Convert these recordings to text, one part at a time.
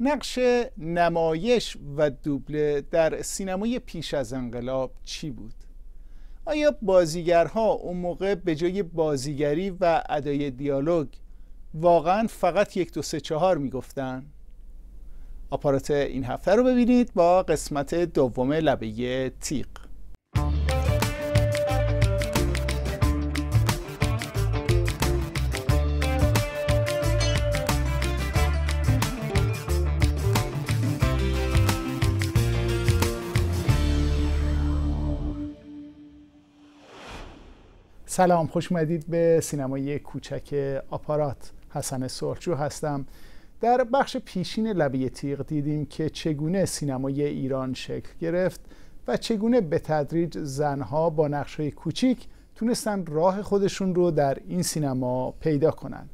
نقش نمایش و دوبله در سینمای پیش از انقلاب چی بود؟ آیا بازیگرها اون موقع به جای بازیگری و ادای دیالوگ واقعا فقط یک دو سه چهار میگفتن؟ آپارات این هفته رو ببینید با قسمت دوم لبه تیق سلام خوش اومدید به سینمای کوچک آپارات حسن سرچو هستم در بخش پیشین لبه تیغ دیدیم که چگونه سینمای ایران شکل گرفت و چگونه به تدریج زنها با نقشهای کوچیک تونستن راه خودشون رو در این سینما پیدا کنند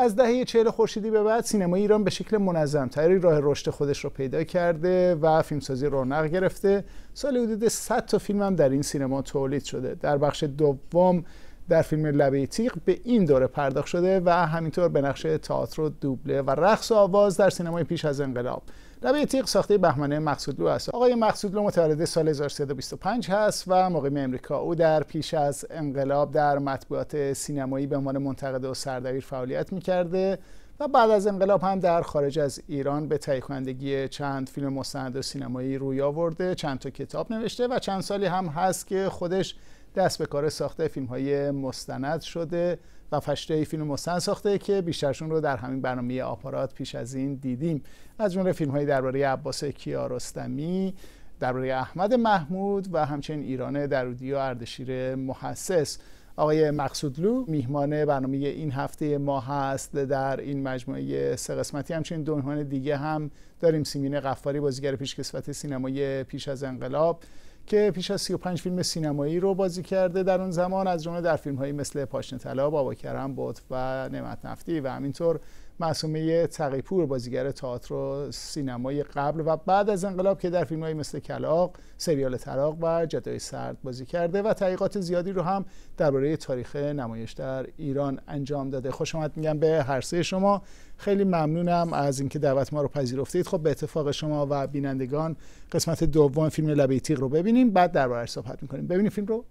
از دهه چهل خورشیدی به بعد سینما ایران به شکل منظم منظمتری راه رشد خودش رو پیدا کرده و فیلمسازی رونق گرفته سال حدود 100 تا فیلم هم در این سینما تولید شده در بخش دوم در فیلم لبه تیغ به این دوره پرداخت شده و همینطور به نقش تئاتر و دوبله و رقص و آواز در سینمای پیش از انقلاب لبه تیغ ساخته بهمنه مقصودلو است آقای مقصودلو متولد سال 1325 هست و مقیم امریکا او در پیش از انقلاب در مطبوعات سینمایی به عنوان منتقد و سردبیر فعالیت میکرده و بعد از انقلاب هم در خارج از ایران به تهیه کنندگی چند فیلم مستند سینمایی روی آورده چند تا کتاب نوشته و چند سالی هم هست که خودش دست به کار ساخته فیلم های مستند شده و فشته فیلم مستند ساخته که بیشترشون رو در همین برنامه آپارات پیش از این دیدیم از جمله فیلم های درباره عباس کیارستمی درباره احمد محمود و همچنین ایران درودی و اردشیر محسس آقای مقصودلو میهمان برنامه این هفته ما هست در این مجموعه سه قسمتی همچنین دو میهمان دیگه هم داریم سیمین قفاری بازیگر پیشکسوت سینمای پیش از انقلاب که پیش از 35 فیلم سینمایی رو بازی کرده در اون زمان از جمله در فیلم هایی مثل پاشنه طلا بابا کرم و نعمت نفتی و همینطور معصومه تقیپور بازیگر تئاتر و سینمای قبل و بعد از انقلاب که در های مثل کلاق سریال طلاق و جدای سرد بازی کرده و تحقیقات زیادی رو هم درباره تاریخ نمایش در ایران انجام داده خوش آمد میگم به هر سه شما خیلی ممنونم از اینکه دعوت ما رو پذیرفتید خب به اتفاق شما و بینندگان قسمت دوم فیلم لبه رو ببینیم بعد درباره‌اش صحبت میکنیم ببینیم فیلم رو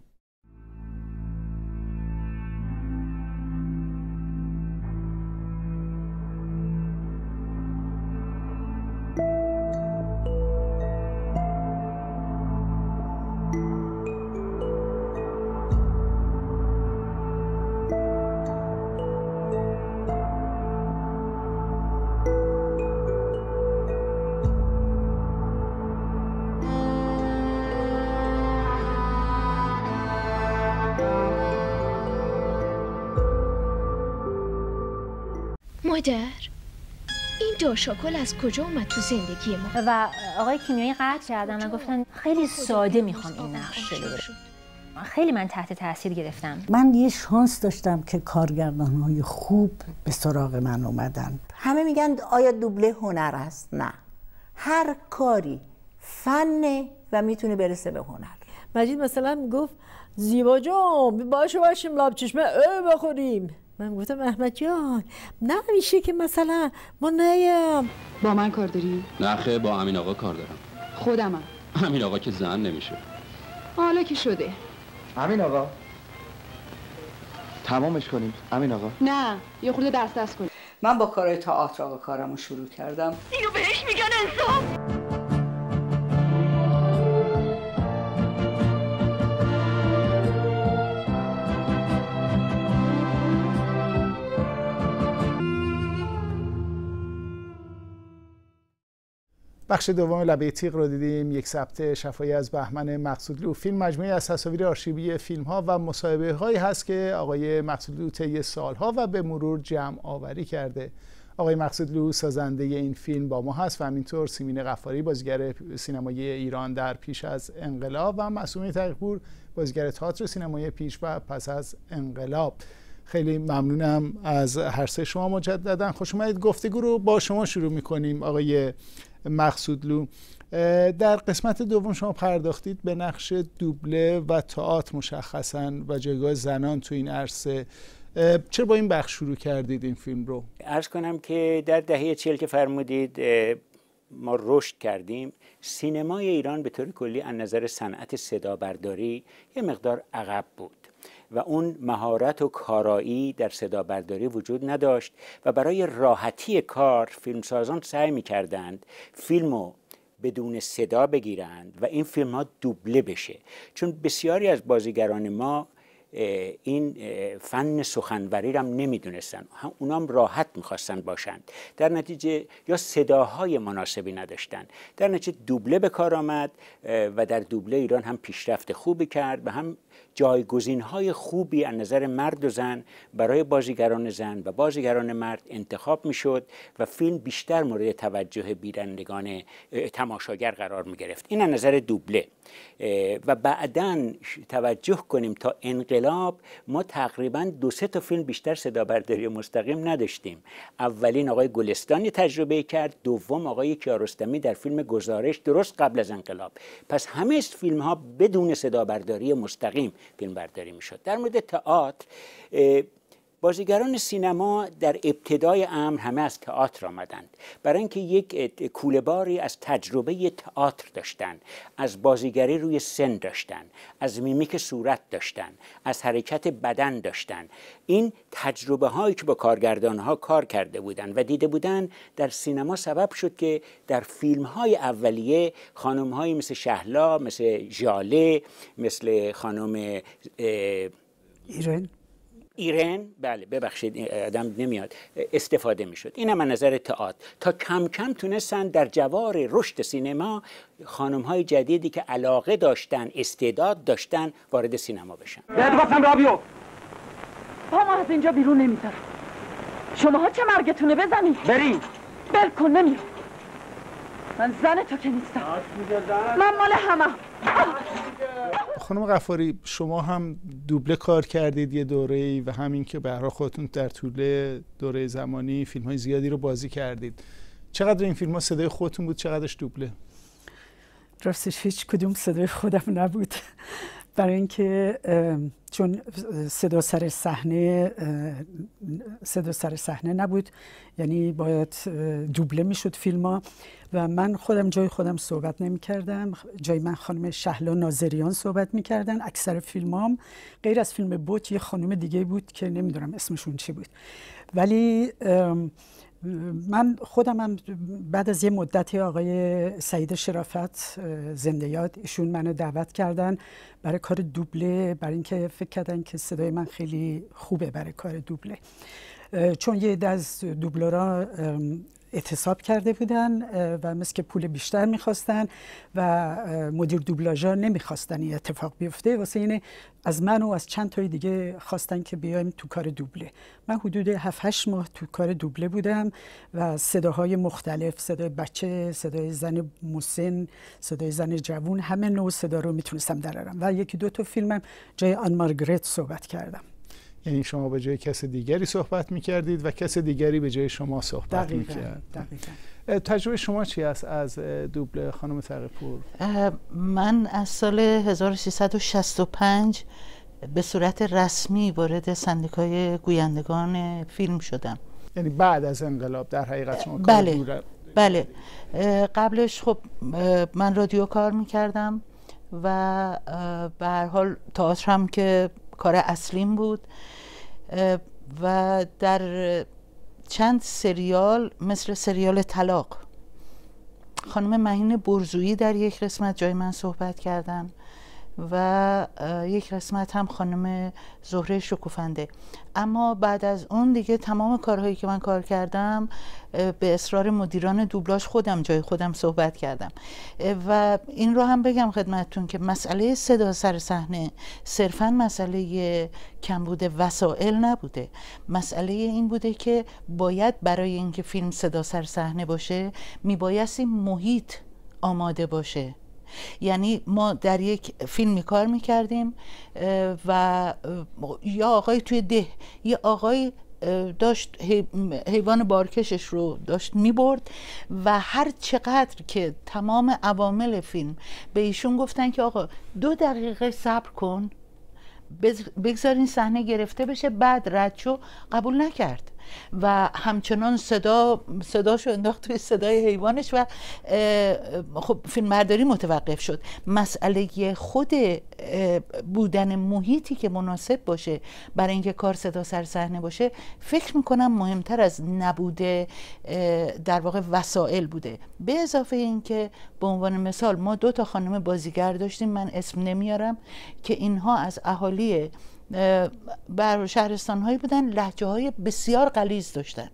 مادر این داشاکل از کجا اومد تو زندگی ما و آقای کیمیایی قطع کردن و گفتن خیلی ساده میخوام این نقش خیلی من تحت تاثیر گرفتم من یه شانس داشتم که کارگردان های خوب به سراغ من اومدن همه میگن آیا دوبله هنر است نه هر کاری فنه و میتونه برسه به هنر مجید مثلا گفت زیبا جام، باشه باشیم لاب چشمه ای بخوریم من گفتم احمد جان نه میشه که مثلا ما نیم با من کار داری؟ نه با امین آقا کار دارم خودمم امین آقا که زن نمیشه حالا که شده امین آقا تمامش کنیم امین آقا نه یه خورده دست دست کنیم من با کارهای تئاتر آقا کارمو شروع کردم اینو بهش میگن انصاف بخش دوم لبه تیغ رو دیدیم یک ثبت شفایی از بهمن مقصودلو فیلم مجموعی از تصاویر آرشیوی فیلم ها و مصاحبه هایی هست که آقای مقصودلو طی سالها و به مرور جمع آوری کرده آقای مقصودلو سازنده این فیلم با ما هست و همینطور سیمین غفاری بازیگر سینمایی ایران در پیش از انقلاب و مسومی تقیقپور بازیگر تئاتر سینمای پیش و پس از انقلاب خیلی ممنونم از هر سه شما مجددا خوش اومدید گفتگو رو با شما شروع میکنیم آقای مقصودلو در قسمت دوم شما پرداختید به نقش دوبله و تئاتر مشخصا و جایگاه زنان تو این عرصه چرا با این بخش شروع کردید این فیلم رو؟ ارز کنم که در دهه چهل که فرمودید ما رشد کردیم سینمای ایران به طور کلی از نظر صنعت صدا برداری یه مقدار عقب بود و اون مهارت و کارایی در صدا برداری وجود نداشت و برای راحتی کار فیلمسازان سعی می کردند فیلمو بدون صدا بگیرند و این فیلم ها دوبله بشه چون بسیاری از بازیگران ما این فن سخنوری رو هم نمیدونستن هم اونام راحت میخواستن باشند در نتیجه یا صداهای مناسبی نداشتن در نتیجه دوبله به کار آمد و در دوبله ایران هم پیشرفت خوبی کرد و هم جایگزین های خوبی از نظر مرد و زن برای بازیگران زن و بازیگران مرد انتخاب می شد و فیلم بیشتر مورد توجه بیرندگان تماشاگر قرار می گرفت این از نظر دوبله و بعدا توجه کنیم تا انقلاب ما تقریبا دو سه تا فیلم بیشتر صدا برداری مستقیم نداشتیم اولین آقای گلستانی تجربه کرد دوم آقای کیارستمی در فیلم گزارش درست قبل از انقلاب پس همه فیلم ها بدون صدا برداری مستقیم فیلم فیلم برداری میشد در مورد تئاتر بازیگران سینما در ابتدای امر همه از تئاتر آمدند برای اینکه یک کولهباری از تجربه تئاتر داشتند از بازیگری روی سن داشتند از میمیک صورت داشتند از حرکت بدن داشتند این تجربه هایی که با کارگردان ها کار کرده بودند و دیده بودند در سینما سبب شد که در فیلم های اولیه خانم هایی مثل شهلا مثل ژاله مثل خانم ایران ایرن بله ببخشید آدم نمیاد استفاده میشد این هم نظر تئاتر تا کم کم تونستن در جوار رشد سینما خانم های جدیدی که علاقه داشتن استعداد داشتن وارد سینما بشن بهت گفتم رابیو پامو از اینجا بیرون شما شماها چه مرگتونه بزنید بریم بلکن نمیرم من زن تو که نیستم من مال همم خانم غفاری شما هم دوبله کار کردید یه دوره ای و همین که به خودتون در طول دوره زمانی فیلم های زیادی رو بازی کردید چقدر این فیلم ها صدای خودتون بود چقدرش دوبله راستش هیچ کدوم صدای خودم نبود برای اینکه چون صدا سر صحنه صدا سر صحنه نبود یعنی باید دوبله میشد فیلم ها و من خودم جای خودم صحبت نمی کردم جای من خانم شهلا ناظریان صحبت می کردن اکثر فیلم هم غیر از فیلم بوت یه خانم دیگه بود که نمیدونم اسمشون چی بود ولی من خودم هم بعد از یه مدتی آقای سعید شرافت زنده یاد ایشون منو دعوت کردن برای کار دوبله برای اینکه فکر کردن که صدای من خیلی خوبه برای کار دوبله چون یه دست از دوبلورا اعتصاب کرده بودن و مثل که پول بیشتر میخواستن و مدیر دوبلاژا نمیخواستن این اتفاق بیفته واسه اینه از من و از چند تای دیگه خواستن که بیایم تو کار دوبله من حدود 7 8 ماه تو کار دوبله بودم و صداهای مختلف صدای بچه صدای زن مسن صدای زن جوون همه نوع صدا رو میتونستم درارم و یکی دو تا فیلمم جای آن مارگریت صحبت کردم یعنی شما به جای کس دیگری صحبت می کردید و کس دیگری به جای شما صحبت دقیقا. می کرد دقیقا. تجربه شما چی است از دوبله خانم تقیپور من از سال 1365 به صورت رسمی وارد سندیکای گویندگان فیلم شدم یعنی بعد از انقلاب در حقیقت شما بله بله قبلش خب من رادیو کار میکردم و به هر حال تئاتر هم که کار اصلیم بود و در چند سریال مثل سریال طلاق خانم مهین برزویی در یک قسمت جای من صحبت کردن و یک رسمت هم خانم زهره شکوفنده اما بعد از اون دیگه تمام کارهایی که من کار کردم به اصرار مدیران دوبلاش خودم جای خودم صحبت کردم و این رو هم بگم خدمتتون که مسئله صدا سر صحنه صرفا مسئله کمبود وسایل نبوده مسئله این بوده که باید برای اینکه فیلم صدا سر صحنه باشه میبایستی محیط آماده باشه یعنی ما در یک فیلمی کار میکردیم و یا آقای توی ده یه آقای داشت حیوان بارکشش رو داشت برد و هر چقدر که تمام عوامل فیلم به ایشون گفتن که آقا دو دقیقه صبر کن بگذار این صحنه گرفته بشه بعد رد شو قبول نکرد و همچنان صدا صداشو انداخت توی صدای حیوانش و خب فیلمبرداری متوقف شد مسئله خود بودن محیطی که مناسب باشه برای اینکه کار صدا سر صحنه باشه فکر میکنم مهمتر از نبوده در واقع وسایل بوده به اضافه اینکه به عنوان مثال ما دو تا خانم بازیگر داشتیم من اسم نمیارم که اینها از اهالی بر شهرستان هایی بودن لحجه های بسیار قلیز داشتن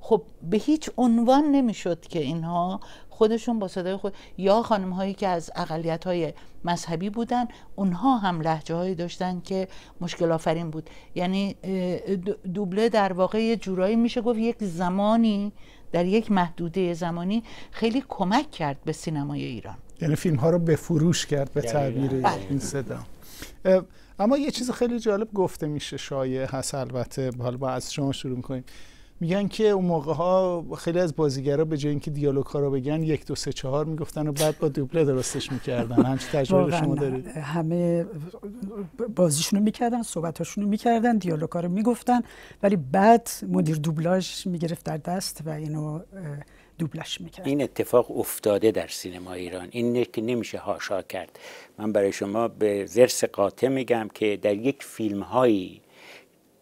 خب به هیچ عنوان نمیشد که اینها خودشون با صدای خود یا خانم هایی که از اقلیت های مذهبی بودن اونها هم لحجه هایی داشتن که مشکل آفرین بود یعنی دوبله در واقع یه جورایی میشه گفت یک زمانی در یک محدوده زمانی خیلی کمک کرد به سینمای ایران یعنی فیلم ها رو به فروش کرد به تعبیر این بله. صدا اما یه چیز خیلی جالب گفته میشه شایع هست البته حالا با از شما شروع میکنیم میگن که اون موقع ها خیلی از بازیگرا به جای اینکه دیالوگ ها رو بگن یک دو سه چهار میگفتن و بعد با دوبله درستش میکردن همچین تجربه شما دارید همه بازیشون رو میکردن هاشون رو میکردن دیالوگ ها رو میگفتن ولی بعد مدیر دوبلاژ میگرفت در دست و اینو دوبلش میکرد این اتفاق افتاده در سینما ایران این که نمیشه هاشا کرد من برای شما به زرس قاطع میگم که در یک فیلم هایی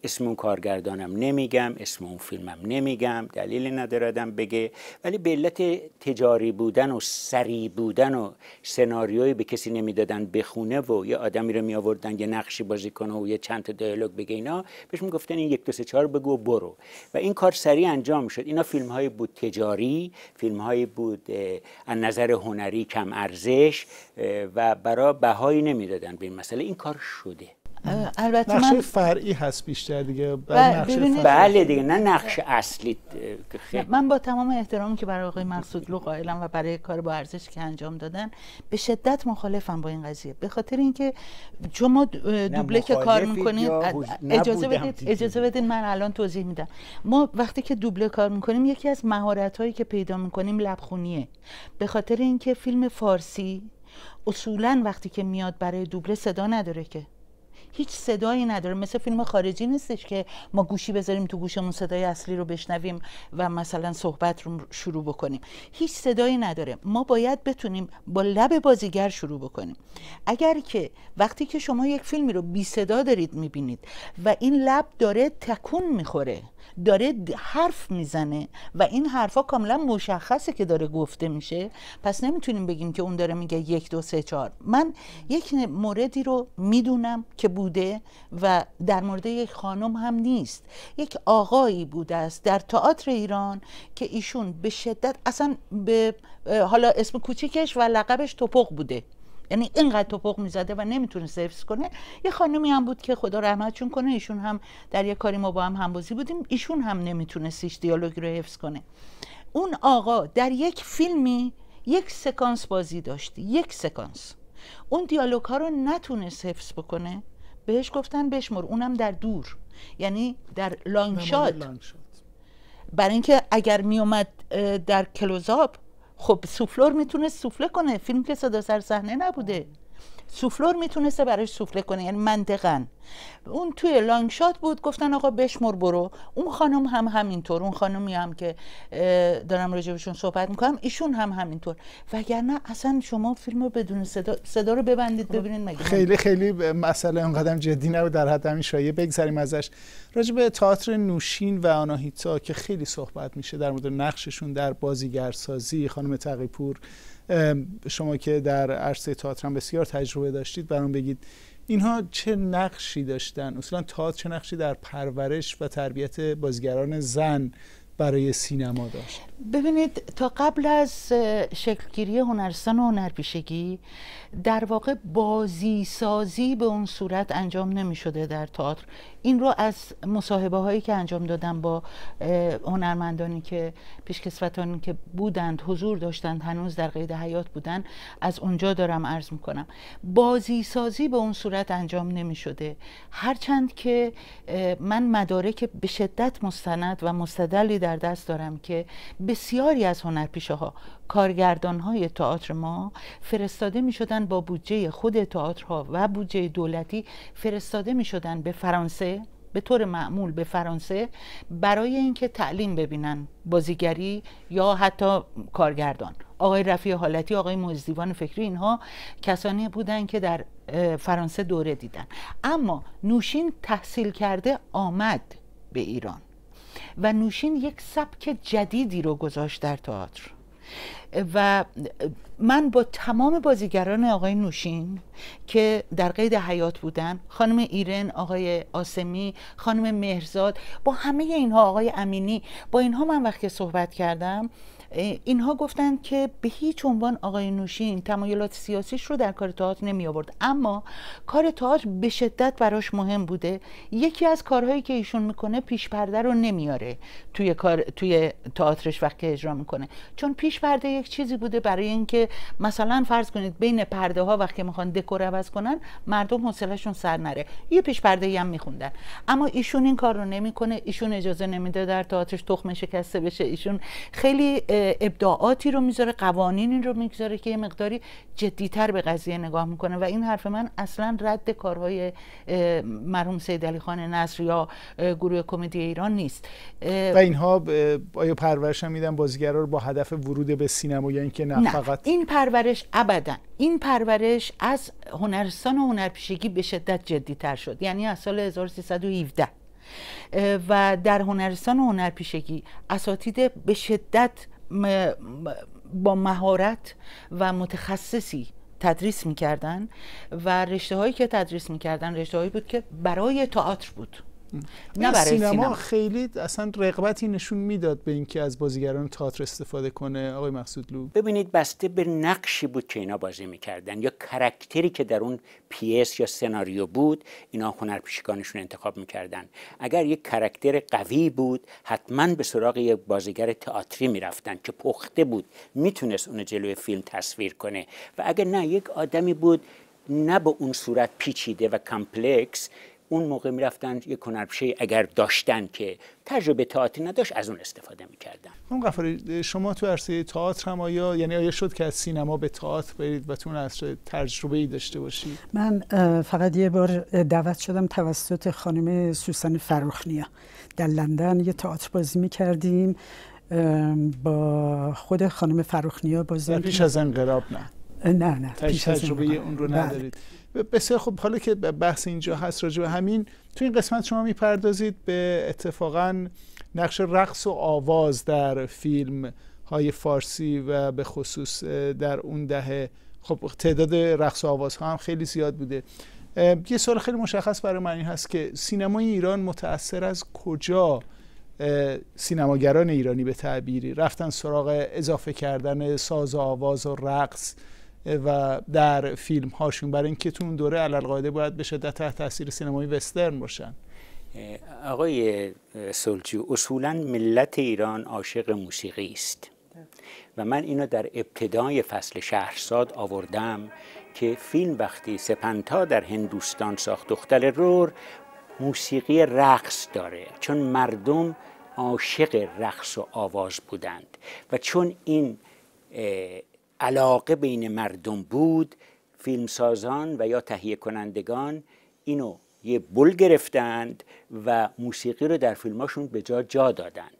اسم اون کارگردانم نمیگم اسم اون فیلمم نمیگم دلیل نداردم بگه ولی به علت تجاری بودن و سری بودن و سناریویی به کسی نمیدادن بخونه و یه آدمی رو می یه نقشی بازی کنه و یه چند تا دیالوگ بگه اینا بهش میگفتن این یک دو سه چهار بگو برو و این کار سریع انجام شد اینا فیلم هایی بود تجاری فیلم هایی بود از نظر هنری کم ارزش و برای بهایی نمیدادن به این مسئله این کار شده البته نقشه من فرعی هست بیشتر دیگه بله, بله دیگه نه نقش اصلی من با تمام احترامی که برای آقای مقصودلو قائلم و برای کار با ارزش که انجام دادن به شدت مخالفم با این قضیه به خاطر اینکه شما دوبله که کار میکنید اجازه بدید اجازه بدید من الان توضیح میدم ما وقتی که دوبله کار میکنیم یکی از مهارت هایی که پیدا میکنیم لبخونیه به خاطر اینکه فیلم فارسی اصولا وقتی که میاد برای دوبله صدا نداره که هیچ صدایی نداره مثل فیلم خارجی نیستش که ما گوشی بذاریم تو گوشمون صدای اصلی رو بشنویم و مثلا صحبت رو شروع بکنیم هیچ صدایی نداره ما باید بتونیم با لب بازیگر شروع بکنیم اگر که وقتی که شما یک فیلمی رو بی صدا دارید میبینید و این لب داره تکون میخوره داره حرف میزنه و این حرفها کاملا مشخصه که داره گفته میشه پس نمیتونیم بگیم که اون داره میگه یک دو سه چهار من یک موردی رو میدونم که بوده و در مورد یک خانم هم نیست یک آقایی بوده است در تئاتر ایران که ایشون به شدت اصلا به حالا اسم کوچیکش و لقبش توپق بوده یعنی اینقدر توپق میزده و نمیتونه حفظ کنه یه خانمی هم بود که خدا رحمتشون کنه ایشون هم در یه کاری ما با هم همبازی بودیم ایشون هم نمیتونه سیش دیالوگ رو حفظ کنه اون آقا در یک فیلمی یک سکانس بازی داشت یک سکانس اون دیالوگ ها رو نتونست حفظ بکنه بهش گفتن بشمر اونم در دور یعنی در لانگ شات برای اینکه اگر میومد در کلوزاب خب سوفلور میتونه سوفله کنه فیلم که صدا سر صحنه نبوده سوفلور میتونسته براش سوفله کنه یعنی منطقا اون توی لانگشات بود گفتن آقا بشمر برو اون خانم هم همینطور اون خانمی هم که دارم راجبشون صحبت میکنم ایشون هم همینطور وگرنه اصلا شما فیلم رو بدون صدا, صدا رو ببندید ببینید مگه خیلی خیلی مسئله قدم جدی نبود در حد همین شایعه بگذریم ازش راجع به تئاتر نوشین و آناهیتا که خیلی صحبت میشه در مورد نقششون در بازیگرسازی خانم تقیپور شما که در عرصه تئاتر بسیار تجربه داشتید برام بگید اینها چه نقشی داشتن اصلا تئاتر چه نقشی در پرورش و تربیت بازیگران زن برای سینما داشت ببینید تا قبل از شکلگیری هنرستان و هنرپیشگی در واقع بازی سازی به اون صورت انجام نمی شده در تئاتر این رو از مصاحبه هایی که انجام دادم با هنرمندانی که پیشکسوتانی که بودند حضور داشتند هنوز در قید حیات بودند از اونجا دارم عرض می کنم بازی سازی به اون صورت انجام نمی شده هرچند که من مدارک به شدت مستند و مستدلی در دست دارم که بسیاری از هنرپیشه ها کارگردان های تئاتر ما فرستاده می شدن با بودجه خود تئاترها و بودجه دولتی فرستاده می شدن به فرانسه به طور معمول به فرانسه برای اینکه تعلیم ببینن بازیگری یا حتی کارگردان آقای رفیع حالتی آقای مزدیوان فکری اینها کسانی بودند که در فرانسه دوره دیدن اما نوشین تحصیل کرده آمد به ایران و نوشین یک سبک جدیدی رو گذاشت در تئاتر و من با تمام بازیگران آقای نوشین که در قید حیات بودن خانم ایرن آقای آسمی خانم مهرزاد با همه اینها آقای امینی با اینها من وقتی صحبت کردم اینها گفتند که به هیچ عنوان آقای نوشین تمایلات سیاسیش رو در کار تئاتر نمی آورد اما کار تئاتر به شدت براش مهم بوده یکی از کارهایی که ایشون میکنه پیش پرده رو نمیاره توی کار توی تئاترش وقتی اجرا میکنه چون پیش پرده یک چیزی بوده برای اینکه مثلا فرض کنید بین پرده ها وقتی میخوان دکور عوض کنن مردم حوصلهشون سر نره یه پیش پرده هم میخوندن اما ایشون این کار رو نمیکنه ایشون اجازه نمیده در تئاترش تخم شکسته بشه ایشون خیلی ابداعاتی رو میذاره قوانین این رو میگذاره که یه مقداری جدیتر به قضیه نگاه میکنه و این حرف من اصلا رد کارهای مرحوم سید علی خان نصر یا گروه کمدی ایران نیست و اینها آیا پرورش هم میدن بازیگرا رو با هدف ورود به سینما یا اینکه نه, نه فقط این پرورش ابدا این پرورش از هنرستان و هنرپیشگی به شدت جدیتر شد یعنی از سال 1317 و در هنرستان و هنرپیشگی اساتید به شدت با مهارت و متخصصی تدریس میکردن و رشته هایی که تدریس میکردن رشته هایی بود که برای تئاتر بود نه برای سینما, خیلی اصلا رغبتی نشون میداد به اینکه از بازیگران تئاتر استفاده کنه آقای مقصودلو ببینید بسته به نقشی بود که اینا بازی میکردن یا کرکتری که در اون پیس یا سناریو بود اینا هنرپیشگانشون انتخاب میکردن اگر یک کرکتر قوی بود حتما به سراغ یک بازیگر تئاتری میرفتن که پخته بود میتونست اون جلوی فیلم تصویر کنه و اگر نه یک آدمی بود نه به اون صورت پیچیده و کمپلکس اون موقع میرفتن یه کنربشه اگر داشتن که تجربه تئاتری نداشت از اون استفاده میکردن اون قفاری شما تو عرصه تئاتر هم آیا یعنی آیا شد که از سینما به تئاتر برید و تو عرصه تجربه ای داشته باشید من فقط یه بار دعوت شدم توسط خانم سوسن فروخنیا در لندن یه تئاتر بازی میکردیم با خود خانم فروخنیا بازی پیش از انقلاب نه نه نه پیش تجربه اون رو بله. ندارید بسیار خب حالا که بحث اینجا هست راجع به همین تو این قسمت شما میپردازید به اتفاقا نقش رقص و آواز در فیلم های فارسی و به خصوص در اون دهه خب تعداد رقص و آواز ها هم خیلی زیاد بوده یه سوال خیلی مشخص برای من این هست که سینمای ایران متأثر از کجا سینماگران ایرانی به تعبیری رفتن سراغ اضافه کردن ساز و آواز و رقص و در فیلم هاشون برای اینکه تو اون دوره علالقاعده باید به شدت تحت تاثیر سینمای وسترن باشن آقای سلجو اصولا ملت ایران عاشق موسیقی است و من اینو در ابتدای فصل شهرساد آوردم که فیلم وقتی سپنتا در هندوستان ساخت دختر رور موسیقی رقص داره چون مردم عاشق رقص و آواز بودند و چون این علاقه بین مردم بود فیلمسازان و یا تهیه کنندگان اینو یه بل گرفتند و موسیقی رو در فیلماشون به جا جا دادند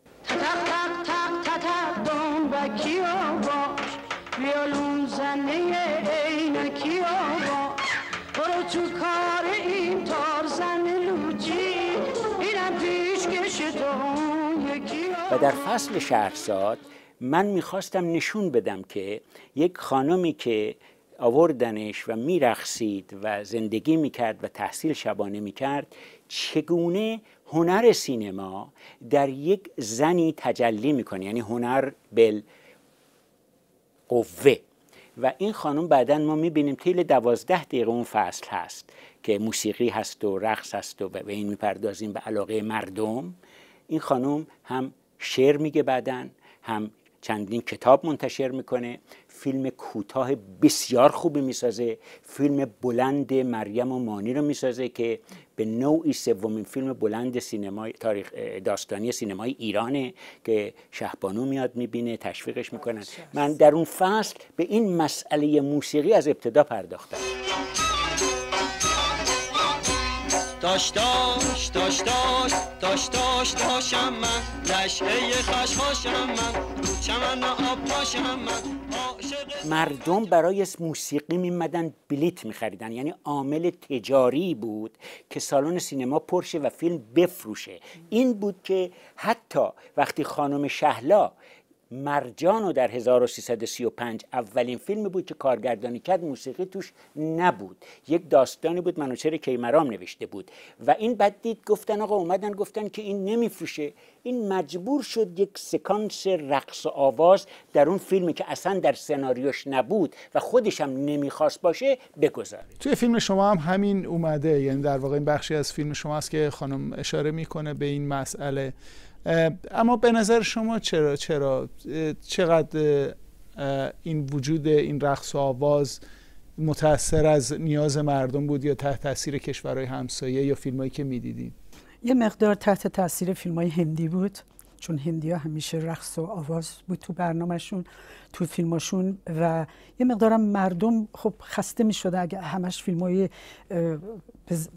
و در فصل شهرزاد من میخواستم نشون بدم که یک خانمی که آوردنش و میرخصید و زندگی میکرد و تحصیل شبانه میکرد چگونه هنر سینما در یک زنی تجلی میکنه یعنی هنر بل قوه و این خانم بعدا ما میبینیم تیل دوازده دقیقه اون فصل هست که موسیقی هست و رقص هست و به این میپردازیم به علاقه مردم این خانم هم شعر میگه بعدا هم چندین کتاب منتشر میکنه فیلم کوتاه بسیار خوبی میسازه فیلم بلند مریم و مانی رو میسازه که به نوعی سومین فیلم بلند سینمای تاریخ داستانی سینمای ایرانه که شهبانو میاد میبینه تشویقش میکنن من در اون فصل به این مسئله موسیقی از ابتدا پرداختم داش من من چمن آب من مردم برای موسیقی میمدن بلیت میخریدن یعنی عامل تجاری بود که سالن سینما پرشه و فیلم بفروشه این بود که حتی وقتی خانم شهلا مرجانو در 1335 اولین فیلمی بود که کارگردانی کرد موسیقی توش نبود یک داستانی بود منوچهر کیمرام نوشته بود و این بد دید گفتن آقا اومدن گفتن که این نمیفروشه این مجبور شد یک سکانس رقص و آواز در اون فیلمی که اصلا در سناریوش نبود و خودش هم نمیخواست باشه بگذاره توی فیلم شما هم همین اومده یعنی در واقع این بخشی از فیلم شما است که خانم اشاره میکنه به این مسئله اما به نظر شما چرا چرا چقدر این وجود این رقص و آواز متاثر از نیاز مردم بود یا تحت تاثیر کشورهای همسایه یا فیلمایی که میدیدید یه مقدار تحت تاثیر فیلم های هندی بود چون هندیا همیشه رقص و آواز بود تو برنامهشون تو فیلماشون و یه مقدارم مردم خب خسته می شده اگه همش فیلم های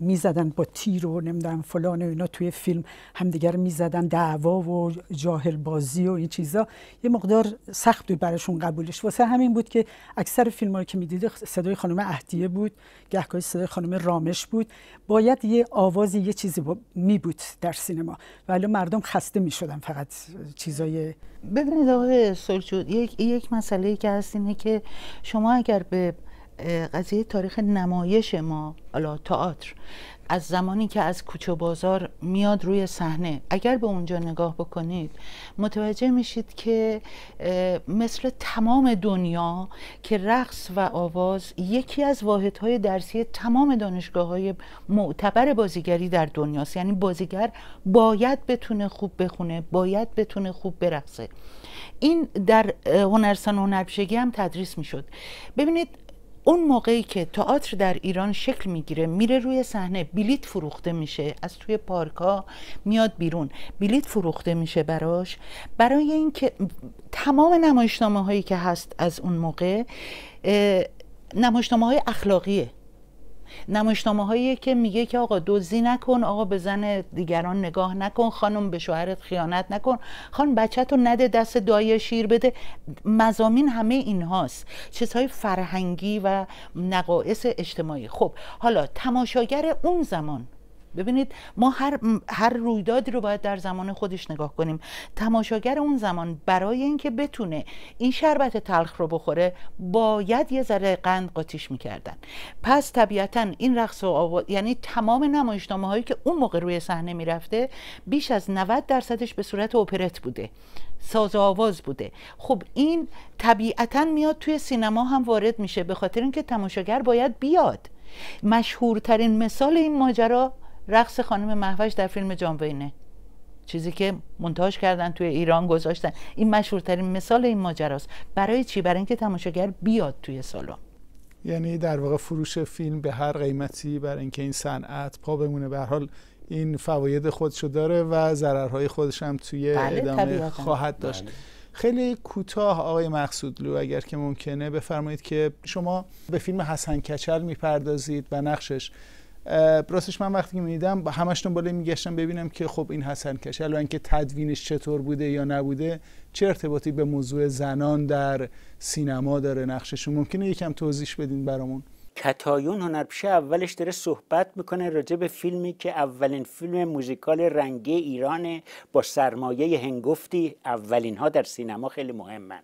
می با تیر و نمیدونم فلان و اینا توی فیلم همدیگر می زدن دعوا و جاهل بازی و این چیزا یه مقدار سخت بود براشون قبولش واسه همین بود که اکثر فیلم هایی که میدید صدای خانم اهدیه بود گهگاهی صدای خانم رامش بود باید یه آوازی یه چیزی می بود در سینما ولی مردم خسته می شدن فقط فقط چیزای ببینید آقای سلجود یک یک مسئله که هست اینه که شما اگر به قضیه تاریخ نمایش ما حالا تئاتر از زمانی که از کوچه بازار میاد روی صحنه اگر به اونجا نگاه بکنید متوجه میشید که مثل تمام دنیا که رقص و آواز یکی از واحدهای درسی تمام دانشگاه های معتبر بازیگری در دنیاست یعنی بازیگر باید بتونه خوب بخونه باید بتونه خوب برقصه این در هنرسان هنرپیشگی هم تدریس میشد ببینید اون موقعی که تئاتر در ایران شکل میگیره میره روی صحنه بلیت فروخته میشه از توی پارک میاد بیرون بلیت فروخته میشه براش برای اینکه تمام نمایشنامه هایی که هست از اون موقع نمایشنامه های اخلاقیه نمایشنامه هایی که میگه که آقا دزدی نکن آقا به زن دیگران نگاه نکن خانم به شوهرت خیانت نکن خانم بچه نده دست دایه شیر بده مزامین همه اینهاست چیزهای فرهنگی و نقاعث اجتماعی خب حالا تماشاگر اون زمان ببینید ما هر, هر رویدادی رو باید در زمان خودش نگاه کنیم تماشاگر اون زمان برای اینکه بتونه این شربت تلخ رو بخوره باید یه ذره قند قاطیش میکردن پس طبیعتا این رقص و آواز یعنی تمام نمایشنامه هایی که اون موقع روی صحنه میرفته بیش از 90 درصدش به صورت اوپرت بوده ساز و آواز بوده خب این طبیعتا میاد توی سینما هم وارد میشه به خاطر اینکه تماشاگر باید بیاد مشهورترین مثال این ماجرا رقص خانم محوش در فیلم جانوینه چیزی که منتاج کردن توی ایران گذاشتن این مشهورترین مثال این ماجراست برای چی برای اینکه تماشاگر بیاد توی سالن یعنی در واقع فروش فیلم به هر قیمتی برای اینکه این صنعت پا بمونه به حال این فواید خودشو داره و ضررهای خودش هم توی بله، ادامه خواهد بله. داشت خیلی کوتاه آقای مقصودلو اگر که ممکنه بفرمایید که شما به فیلم حسن کچل میپردازید و نقشش راستش من وقتی که میدیدم همش دنبال میگشتم ببینم که خب این حسن کشه الان اینکه تدوینش چطور بوده یا نبوده چه ارتباطی به موضوع زنان در سینما داره نقششون ممکنه یکم توضیح بدین برامون کتایون هنرپیشه اولش داره صحبت میکنه راجع به فیلمی که اولین فیلم موزیکال رنگی ایرانه با سرمایه هنگفتی اولین ها در سینما خیلی مهمن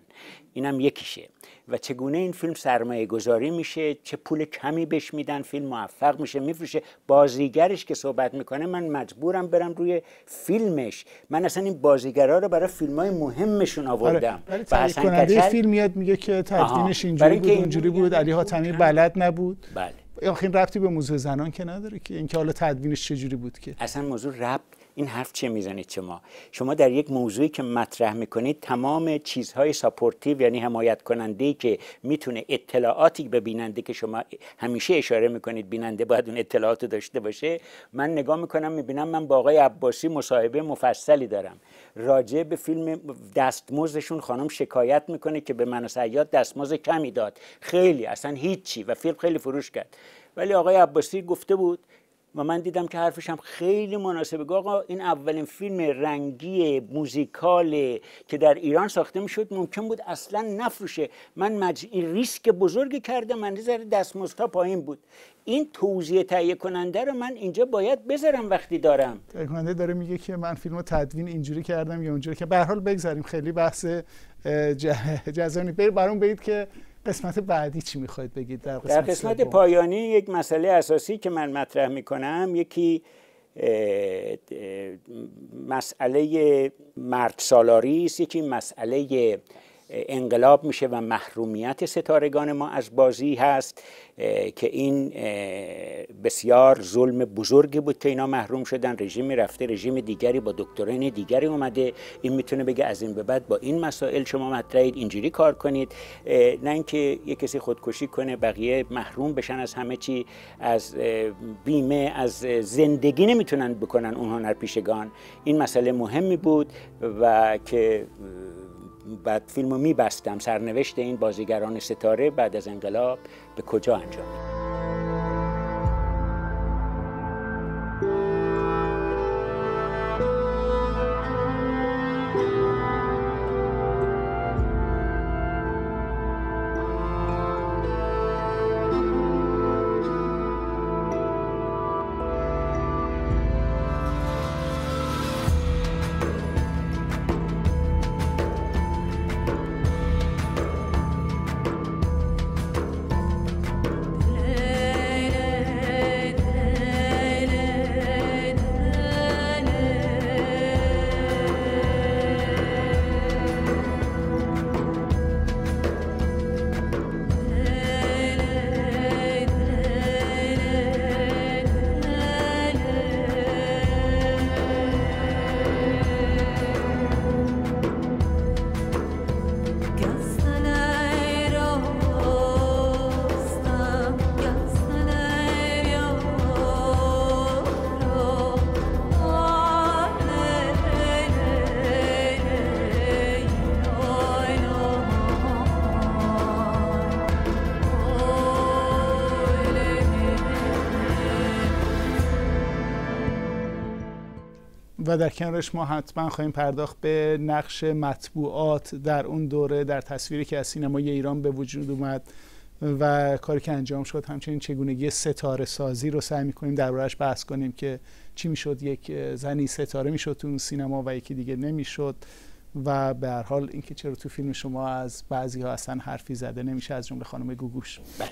اینم یکیشه و چگونه این فیلم سرمایه گذاری میشه چه پول کمی بهش میدن فیلم موفق میشه میفروشه بازیگرش که صحبت میکنه من مجبورم برم روی فیلمش من اصلا این بازیگرا رو برای آره. فیلم های مهمشون آوردم برای فیلم میگه که اینجوری بود اونجوری بود علی بلد نبود بود بله آخرین این ربطی به موضوع زنان که نداره که اینکه حالا تدوینش چجوری بود که اصلا موضوع ربط این حرف چه میزنید شما شما در یک موضوعی که مطرح میکنید تمام چیزهای ساپورتیو یعنی حمایت کننده که میتونه اطلاعاتی به بیننده که شما همیشه اشاره میکنید بیننده باید اون اطلاعات داشته باشه من نگاه میکنم میبینم من با آقای عباسی مصاحبه مفصلی دارم راجع به فیلم دستمزدشون خانم شکایت میکنه که به من سیاد دستمزد کمی داد خیلی اصلا هیچی و فیلم خیلی فروش کرد ولی آقای عباسی گفته بود و من دیدم که هم خیلی مناسبه آقا این اولین فیلم رنگی موزیکال که در ایران ساخته میشد ممکن بود اصلا نفروشه من مج... ریسک بزرگی کردم من نظر دستمزدها پایین بود این توضیح تهیه کننده رو من اینجا باید بذارم وقتی دارم تهیه کننده داره میگه که من فیلم تدوین اینجوری کردم یا اونجوری که به حال بگذاریم خیلی بحث جزانی برام بگید که قسمت بعدی چی میخواید بگید در قسمت, پایانی یک مسئله اساسی که من مطرح میکنم یکی مسئله مرد سالاری است یکی مسئله انقلاب میشه و محرومیت ستارگان ما از بازی هست که این بسیار ظلم بزرگی بود که اینا محروم شدن رژیم رفته رژیم دیگری با دکترین دیگری اومده این میتونه بگه از این به بعد با این مسائل شما مطرحید اینجوری کار کنید نه اینکه یه کسی خودکشی کنه بقیه محروم بشن از همه چی از بیمه از زندگی نمیتونن بکنن اونها پیشگان این مسئله مهمی بود و که بعد فیلم می میبستم سرنوشت این بازیگران ستاره بعد از انقلاب به کجا انجامید در کنارش ما حتما خواهیم پرداخت به نقش مطبوعات در اون دوره در تصویری که از سینمای ایران به وجود اومد و کاری که انجام شد همچنین چگونگی ستاره سازی رو سعی میکنیم دربارهش بحث کنیم که چی میشد یک زنی ستاره میشد تو اون سینما و یکی دیگه نمیشد و به هر حال اینکه چرا تو فیلم شما از بعضی ها اصلا حرفی زده نمیشه از جمله خانم گوگوش بله.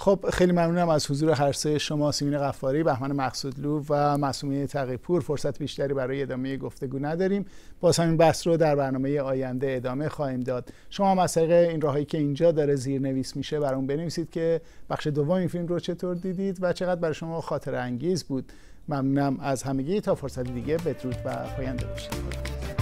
خب خیلی ممنونم از حضور هر سه شما سیمین قفاری بهمن مقصودلو و معصومه تقیپور فرصت بیشتری برای ادامه گفتگو نداریم باز همین بحث رو در برنامه آینده ادامه خواهیم داد شما هم از طریق این راههایی که اینجا داره زیرنویس میشه برام بنویسید که بخش دوم این فیلم رو چطور دیدید و چقدر برای شما خاطر انگیز بود ممنونم از همگی تا فرصت دیگه بدرود و پاینده باشید